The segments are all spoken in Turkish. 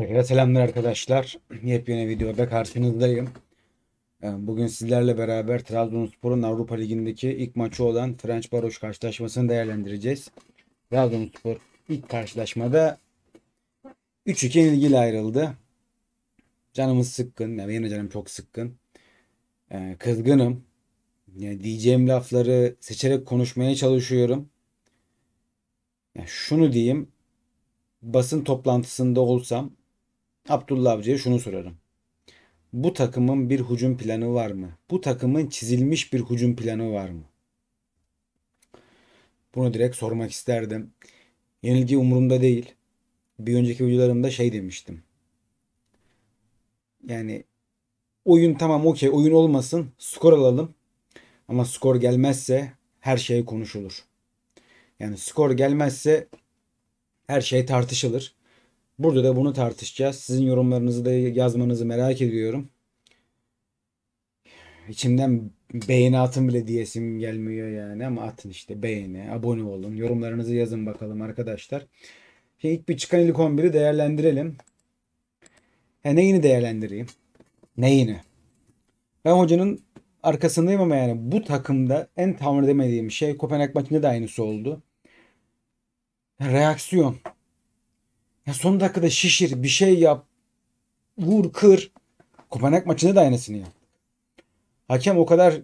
Herkese selamlar arkadaşlar. Yepyeni videoda karşınızdayım. Ee, bugün sizlerle beraber Trabzonspor'un Avrupa Ligi'ndeki ilk maçı olan French Baroş karşılaşmasını değerlendireceğiz. Trabzonspor ilk karşılaşmada 3-2 ilgili ayrıldı. Canımız sıkkın. Yani yine canım çok sıkkın. Ee, kızgınım. Yani diyeceğim lafları seçerek konuşmaya çalışıyorum. Yani şunu diyeyim basın toplantısında olsam Abdullah Avcı'ya şunu sorarım. Bu takımın bir hücum planı var mı? Bu takımın çizilmiş bir hücum planı var mı? Bunu direkt sormak isterdim. Yenilgi umurumda değil. Bir önceki videolarımda şey demiştim. Yani oyun tamam okey oyun olmasın skor alalım. Ama skor gelmezse her şey konuşulur. Yani skor gelmezse her şey tartışılır. Burada da bunu tartışacağız. Sizin yorumlarınızı da yazmanızı merak ediyorum. İçimden beğeni atın bile diyesim gelmiyor yani ama atın işte beğeni, abone olun. Yorumlarınızı yazın bakalım arkadaşlar. Şimdi ilk bir çıkan ilk 11'i değerlendirelim. Ya neyini değerlendireyim? Neyini? Ben hocanın arkasındayım ama yani bu takımda en tahmin edemediğim şey Kopenhag maçında da aynısı oldu. Reaksiyon. Ya son dakikada şişir, bir şey yap. Vur, kır. Kopenhag maçında da aynısını yaptı. Hakem o kadar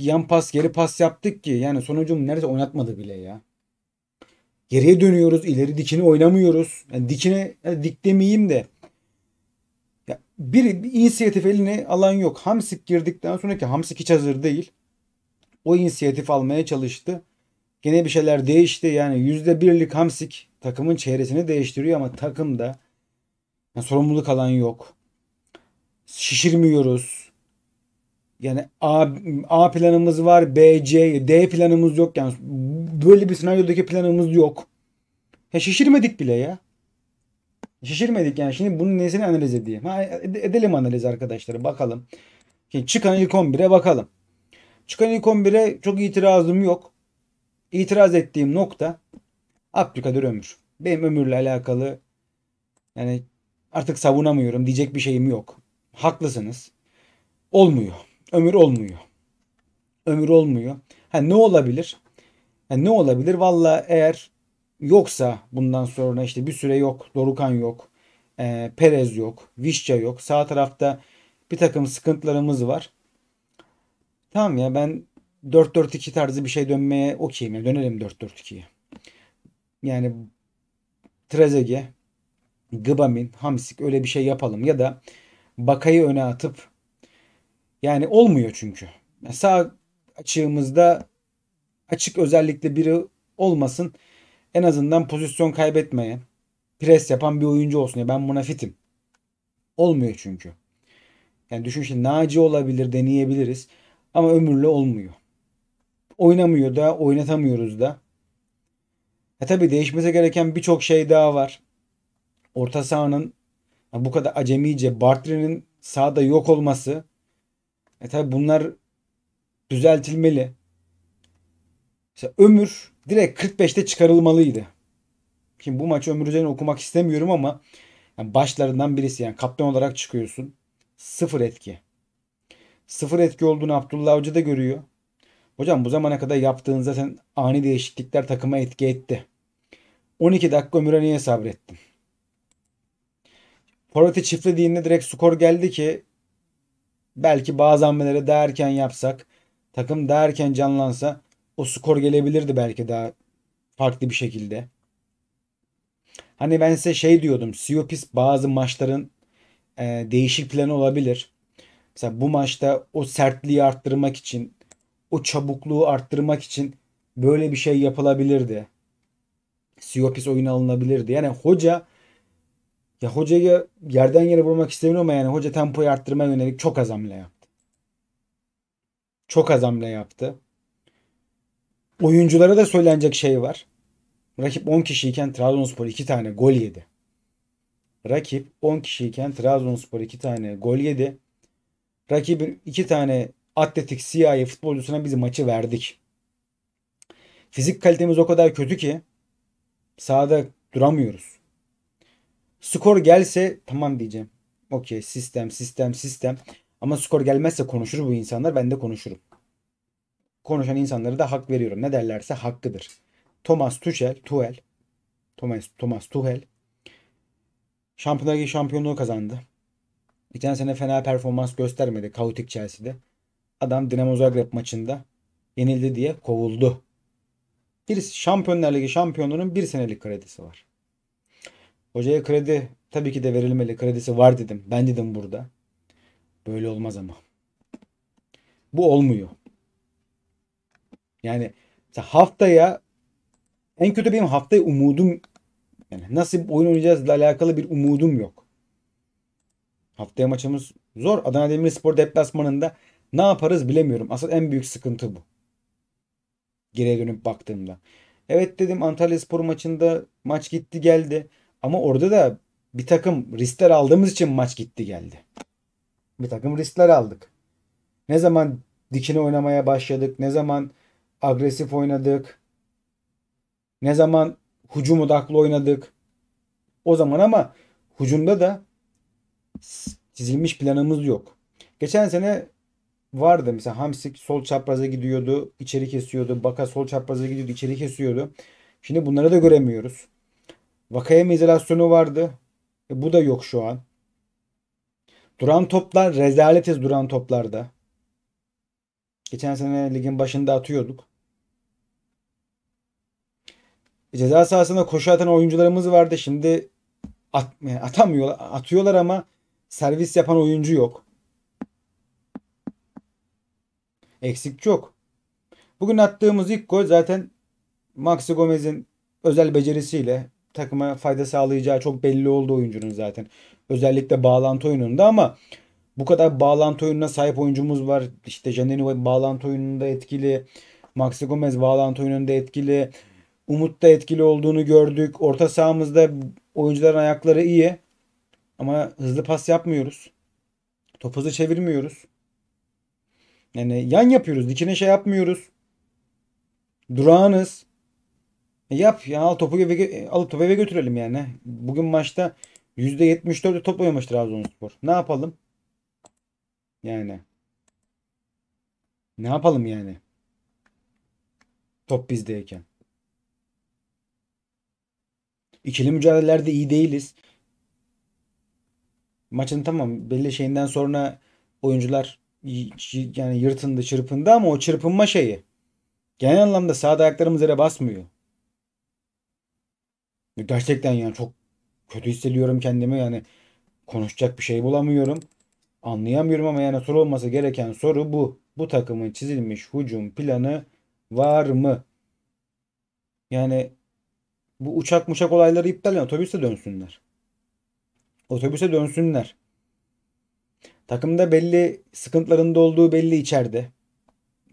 yan pas, geri pas yaptık ki yani sonucum nerede oynatmadı bile ya. Geriye dönüyoruz, ileri dikini oynamıyoruz. Yani dikine yani dik demeyeyim de ya bir, bir inisiyatif eline alan yok. Hamsik girdikten sonraki Hamsik hiç hazır değil. O inisiyatif almaya çalıştı. Gene bir şeyler değişti. Yani yüzde birlik Hamsik takımın çehresini değiştiriyor ama takımda yani sorumluluk alan yok. Şişirmiyoruz. Yani A, A planımız var, B, C, D planımız yok. Yani böyle bir senaryodaki planımız yok. Ya şişirmedik bile ya. Şişirmedik yani. Şimdi bunun nesini analiz edeyim? Ha, edelim analiz arkadaşları Bakalım. Şimdi çıkan ilk 11'e bakalım. Çıkan ilk 11'e çok itirazım yok itiraz ettiğim nokta Abdülkadir Ömür. Benim ömürle alakalı yani artık savunamıyorum diyecek bir şeyim yok. Haklısınız. Olmuyor. Ömür olmuyor. Ömür olmuyor. Ha ne olabilir? Ha, ne olabilir? Valla eğer yoksa bundan sonra işte bir süre yok. Dorukan yok. E, Perez yok. Vişça yok. Sağ tarafta bir takım sıkıntılarımız var. Tamam ya ben 4-4-2 tarzı bir şey dönmeye okeyim. Yani dönelim 4-4-2'ye. Yani Trezege, Gıbamin, Hamsik öyle bir şey yapalım. Ya da Bakay'ı öne atıp yani olmuyor çünkü. Yani sağ açığımızda açık özellikle biri olmasın. En azından pozisyon kaybetmeye, pres yapan bir oyuncu olsun. Ya ben buna fitim. Olmuyor çünkü. Yani düşün şimdi Naci olabilir, deneyebiliriz. Ama ömürlü olmuyor oynamıyor da oynatamıyoruz da. E tabi değişmesi gereken birçok şey daha var. Orta sahanın bu kadar acemice Bartrin'in sağda yok olması. E tabi bunlar düzeltilmeli. Mesela Ömür direkt 45'te çıkarılmalıydı. Şimdi bu maçı Ömür üzerine okumak istemiyorum ama yani başlarından birisi yani kaptan olarak çıkıyorsun. Sıfır etki. Sıfır etki olduğunu Abdullah Avcı da görüyor. Hocam bu zamana kadar yaptığın zaten ani değişiklikler takıma etki etti. 12 dakika ömüre niye sabrettim? Forvet'i çiftlediğinde direkt skor geldi ki belki bazı hamleleri derken yapsak takım derken canlansa o skor gelebilirdi belki daha farklı bir şekilde. Hani ben size şey diyordum. Siopis bazı maçların e, değişik planı olabilir. Mesela bu maçta o sertliği arttırmak için o çabukluğu arttırmak için böyle bir şey yapılabilirdi. Siopis oyuna alınabilirdi. Yani hoca ya hocayı yerden yere vurmak istemiyorum ama yani hoca tempoyu arttırmaya yönelik çok az hamle yaptı. Çok az hamle yaptı. Oyunculara da söylenecek şey var. Rakip 10 kişiyken Trabzonspor 2 tane gol yedi. Rakip 10 kişiyken Trabzonspor 2 tane gol yedi. Rakibin 2 tane Atletik CIA futbolcusuna biz maçı verdik. Fizik kalitemiz o kadar kötü ki sahada duramıyoruz. Skor gelse tamam diyeceğim. Okey sistem sistem sistem. Ama skor gelmezse konuşur bu insanlar ben de konuşurum. Konuşan insanlara da hak veriyorum. Ne derlerse hakkıdır. Thomas Tuchel, Tuchel Thomas, Thomas Tuchel Şampiyonlar Ligi şampiyonluğu kazandı. Geçen sene fena performans göstermedi kaotik Chelsea'de. Adam Dinamo Zagreb maçında yenildi diye kovuldu. Bir Şampiyonlar Ligi şampiyonluğunun bir senelik kredisi var. Hocaya kredi tabii ki de verilmeli. Kredisi var dedim. Ben dedim burada. Böyle olmaz ama. Bu olmuyor. Yani haftaya en kötü benim haftaya umudum yani nasıl oyun oynayacağızla alakalı bir umudum yok. Haftaya maçımız zor. Adana Demirspor deplasmanında ne yaparız bilemiyorum. Asıl en büyük sıkıntı bu. Geriye dönüp baktığımda. Evet dedim Antalya Spor maçında maç gitti geldi. Ama orada da bir takım riskler aldığımız için maç gitti geldi. Bir takım riskler aldık. Ne zaman dikine oynamaya başladık. Ne zaman agresif oynadık. Ne zaman hücum odaklı oynadık. O zaman ama hücumda da çizilmiş planımız yok. Geçen sene vardı. Mesela Hamsik sol çapraza gidiyordu, içeri kesiyordu. Baka sol çapraza gidiyordu, içeri kesiyordu. Şimdi bunları da göremiyoruz. vakaya izolasyonu vardı. E, bu da yok şu an. Duran toplar rezaletiz duran toplarda. Geçen sene ligin başında atıyorduk. E, ceza sahasında koşu atan oyuncularımız vardı. Şimdi at, atamıyorlar, atıyorlar ama servis yapan oyuncu yok. Eksik çok. Bugün attığımız ilk gol zaten Maxi Gomez'in özel becerisiyle takıma fayda sağlayacağı çok belli oldu oyuncunun zaten. Özellikle bağlantı oyununda ama bu kadar bağlantı oyununa sahip oyuncumuz var. İşte Janino bağlantı oyununda etkili. Maxi Gomez bağlantı oyununda etkili. Umut da etkili olduğunu gördük. Orta sahamızda oyuncuların ayakları iyi. Ama hızlı pas yapmıyoruz. topuzu çevirmiyoruz. Yani yan yapıyoruz. Dikine şey yapmıyoruz. Durağınız. E yap ya al topu eve, alıp topu eve götürelim yani. Bugün maçta %74'ü top oynamış Trabzonspor. Ne yapalım? Yani. Ne yapalım yani? Top bizdeyken. İkili mücadelelerde iyi değiliz. Maçın tamam belli şeyinden sonra oyuncular yani yırtındı çırpındı ama o çırpınma şeyi. Genel anlamda sağda ayaklarımız yere basmıyor. Gerçekten yani çok kötü hissediyorum kendimi yani konuşacak bir şey bulamıyorum. Anlayamıyorum ama yani sorulması gereken soru bu. Bu takımın çizilmiş hücum planı var mı? Yani bu uçak muçak olayları iptal yani otobüse dönsünler. Otobüse dönsünler. Takımda belli sıkıntılarında olduğu belli içeride.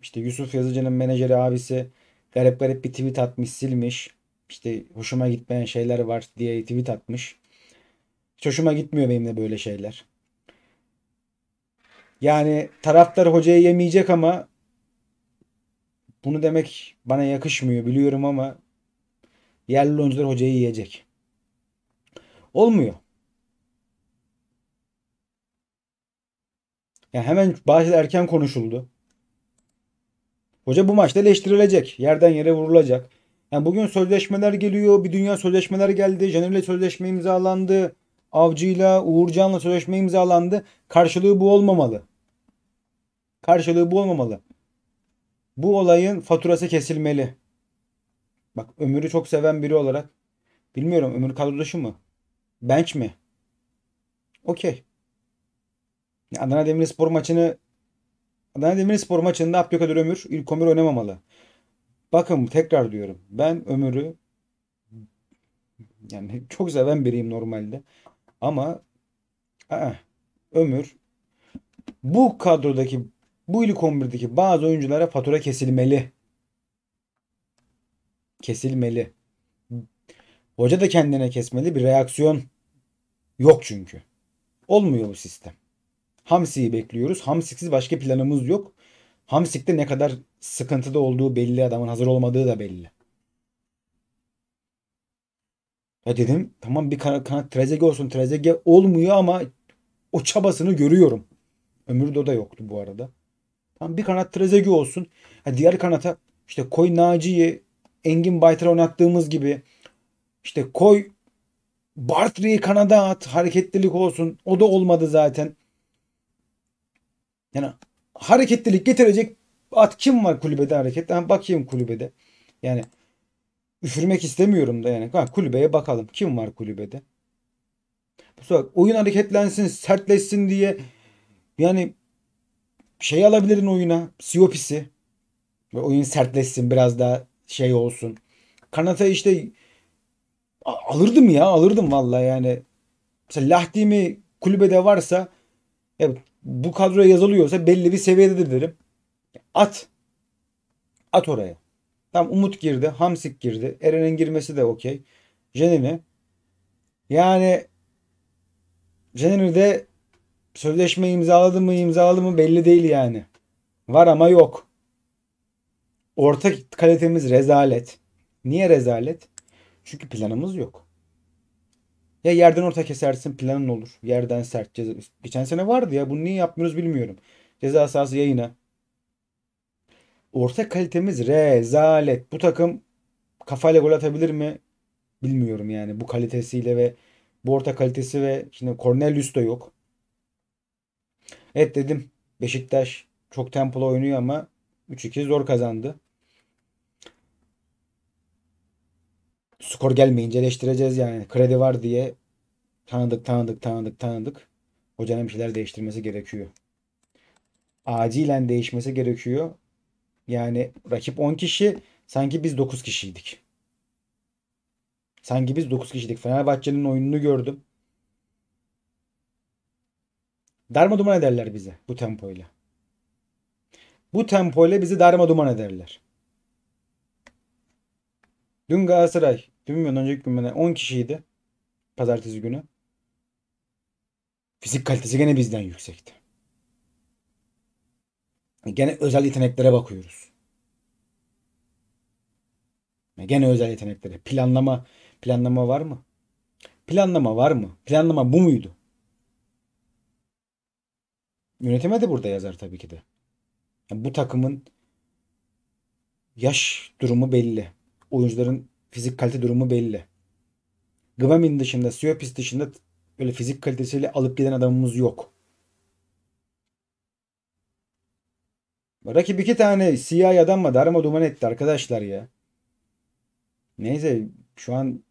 İşte Yusuf Yazıcı'nın menajeri abisi garip garip bir tweet atmış silmiş. İşte hoşuma gitmeyen şeyler var diye tweet atmış. Hiç hoşuma gitmiyor benim de böyle şeyler. Yani taraftar hocayı yemeyecek ama bunu demek bana yakışmıyor biliyorum ama yerli oyuncular hocayı yiyecek. Olmuyor. Yani hemen Bahçeli erken konuşuldu. Hoca bu maçta eleştirilecek. Yerden yere vurulacak. Yani bugün sözleşmeler geliyor. Bir dünya sözleşmeler geldi. Caner'le sözleşme imzalandı. Avcı'yla, Uğurcan'la sözleşme imzalandı. Karşılığı bu olmamalı. Karşılığı bu olmamalı. Bu olayın faturası kesilmeli. Bak Ömür'ü çok seven biri olarak. Bilmiyorum Ömür kadro dışı mı? Bench mi? Okey. Adana Demirspor maçını Adana Demirspor maçında Abdülkadir Ömür, İlkomür oynamamalı. Bakın tekrar diyorum. Ben Ömür'ü yani çok seven biriyim normalde. Ama aa, Ömür bu kadrodaki bu ilk 11'deki bazı oyunculara fatura kesilmeli. Kesilmeli. Hoca da kendine kesmeli bir reaksiyon yok çünkü. Olmuyor bu sistem. Hamsi'yi bekliyoruz. Hamsik'siz başka planımız yok. Hamsik'te ne kadar sıkıntıda olduğu belli. Adamın hazır olmadığı da belli. Ya dedim tamam bir kanat, kanat Trezege olsun. Trezege olmuyor ama o çabasını görüyorum. Ömürde da yoktu bu arada. Tam bir kanat Trezege olsun. Ha, diğer kanata işte koy Naci'yi Engin Baytar'a oynattığımız gibi işte koy Bartri'yi kanada at. Hareketlilik olsun. O da olmadı zaten. Yani hareketlilik getirecek at kim var kulübede hareket? Ha, bakayım kulübede. Yani üfürmek istemiyorum da yani. Ha, kulübeye bakalım. Kim var kulübede? Bu sefer oyun hareketlensin, sertleşsin diye yani şey alabilirin oyuna. Siopisi. Ve oyun sertleşsin biraz daha şey olsun. Kanata işte alırdım ya alırdım valla yani. Mesela Lahdi mi kulübede varsa ya bu kadroya yazılıyorsa belli bir seviyededir derim. At. At oraya. Tam Umut girdi. Hamsik girdi. Eren'in girmesi de okey. Jenini. Yani Jenini de sözleşme imzaladı mı imzaladı mı belli değil yani. Var ama yok. Ortak kalitemiz rezalet. Niye rezalet? Çünkü planımız yok. Ya yerden orta kesersin planın olur. Yerden sert ceza. Geçen sene vardı ya bunu niye yapmıyoruz bilmiyorum. Ceza sahası yayına. Orta kalitemiz rezalet. Bu takım kafayla gol atabilir mi? Bilmiyorum yani bu kalitesiyle ve bu orta kalitesi ve şimdi Cornelius da yok. Evet dedim Beşiktaş çok tempolu oynuyor ama 3-2 zor kazandı. Skor gelmeyince eleştireceğiz yani. Kredi var diye tanıdık tanıdık tanıdık tanıdık. Hocanın bir şeyler değiştirmesi gerekiyor. Acilen değişmesi gerekiyor. Yani rakip 10 kişi sanki biz 9 kişiydik. Sanki biz 9 kişiydik. Fenerbahçe'nin oyununu gördüm. Darma duman ederler bizi bu tempoyla. Bu tempoyla bizi darma duman ederler. Dün Galatasaray, dün mü önceki gün bana 10 kişiydi. Pazartesi günü. Fizik kalitesi gene bizden yüksekti. Gene özel yeteneklere bakıyoruz. Gene özel yeteneklere. Planlama planlama var mı? Planlama var mı? Planlama bu muydu? Yönetime de burada yazar tabii ki de. Yani bu takımın yaş durumu belli oyuncuların fizik kalite durumu belli. Gwamin dışında, Siopis dışında böyle fizik kalitesiyle alıp giden adamımız yok. Rakip iki tane siyah Adam mı, darma duman etti arkadaşlar ya. Neyse şu an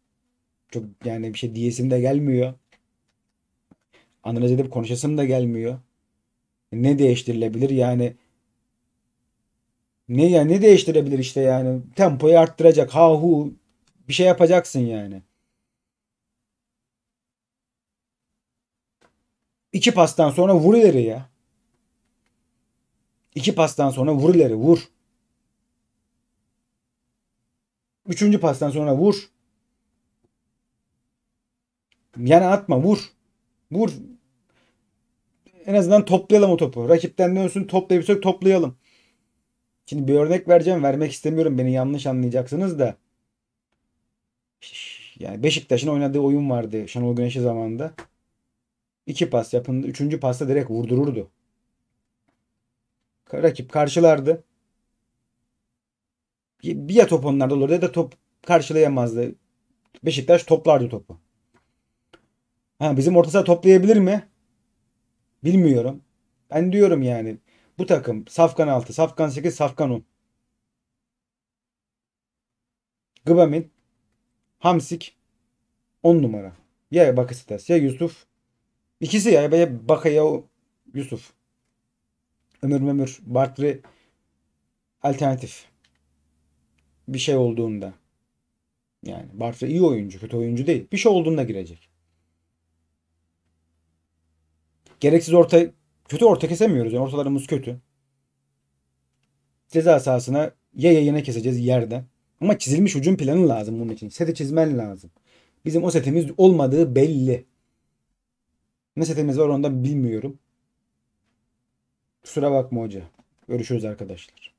çok yani bir şey diyesim de gelmiyor. Analiz edip konuşasım da gelmiyor. Ne değiştirilebilir yani ne ya ne değiştirebilir işte yani. Tempoyu arttıracak. Ha hu bir şey yapacaksın yani. İki pastan sonra vur ileri ya. İki pastan sonra vur ileri vur. Üçüncü pastan sonra vur. Yani atma vur. Vur. En azından toplayalım o topu. Rakipten dönsün toplayıp toplayalım. Şimdi bir örnek vereceğim. Vermek istemiyorum. Beni yanlış anlayacaksınız da. Yani Beşiktaş'ın oynadığı oyun vardı Şenol Güneş'i zamanında. İki pas yapın, Üçüncü pasta direkt vurdururdu. Rakip karşılardı. Bir ya top onlarda olurdu ya da top karşılayamazdı. Beşiktaş toplardı topu. Ha, bizim orta saha toplayabilir mi? Bilmiyorum. Ben diyorum yani bu takım Safkan 6, Safkan 8, Safkan 10. Gıbamin, Hamsik 10 numara. Ya Bakasitas ya Yusuf. İkisi ya, ya Baka ya Yusuf. Ömür Ömür Bartri alternatif bir şey olduğunda yani Bartra iyi oyuncu, kötü oyuncu değil. Bir şey olduğunda girecek. Gereksiz orta kötü orta kesemiyoruz. Yani ortalarımız kötü. Ceza sahasına ya yayına keseceğiz yerde. Ama çizilmiş ucun planı lazım bunun için. Seti çizmen lazım. Bizim o setimiz olmadığı belli. Ne setimiz var onu da bilmiyorum. Kusura bakma hoca. Görüşürüz arkadaşlar.